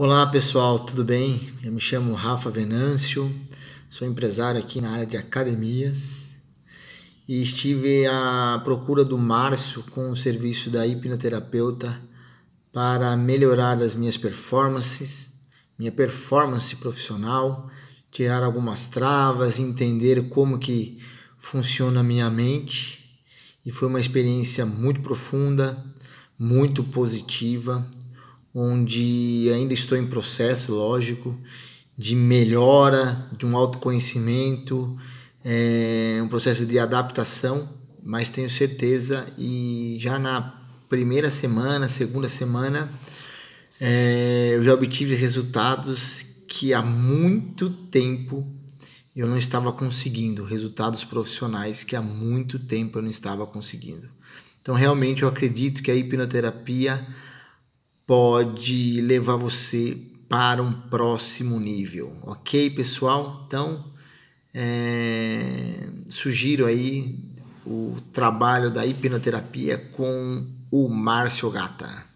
Olá pessoal, tudo bem? Eu me chamo Rafa Venâncio, sou empresário aqui na área de academias e estive à procura do Márcio com o serviço da hipnoterapeuta para melhorar as minhas performances, minha performance profissional, tirar algumas travas, entender como que funciona a minha mente e foi uma experiência muito profunda, muito positiva onde ainda estou em processo, lógico, de melhora, de um autoconhecimento, é, um processo de adaptação, mas tenho certeza e já na primeira semana, segunda semana, é, eu já obtive resultados que há muito tempo eu não estava conseguindo, resultados profissionais que há muito tempo eu não estava conseguindo. Então, realmente, eu acredito que a hipnoterapia pode levar você para um próximo nível, ok, pessoal? Então, é, sugiro aí o trabalho da hipnoterapia com o Márcio Gata.